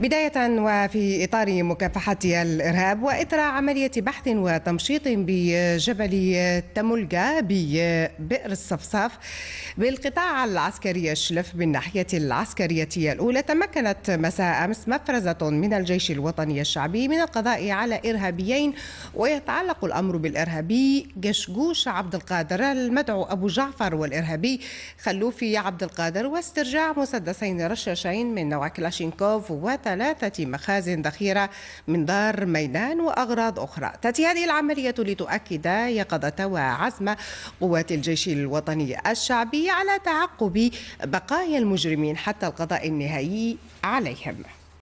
بداية وفي إطار مكافحة الإرهاب وإثر عملية بحث وتمشيط بجبل تملقة ببئر الصفصاف بالقطاع العسكري الشلف بالناحية العسكرية الأولى تمكنت مساء أمس مفرزة من الجيش الوطني الشعبي من القضاء على إرهابيين ويتعلق الأمر بالإرهابي قشقوش عبد القادر المدعو أبو جعفر والإرهابي خلوفي عبد القادر واسترجاع مسدسين رشاشين من نوع كلاشينكوف وت ثلاثة مخازن ذخيرة من دار ميدان وأغراض أخرى تأتي هذه العملية لتؤكد يقظة وعزم قوات الجيش الوطني الشعبي على تعقب بقايا المجرمين حتى القضاء النهائي عليهم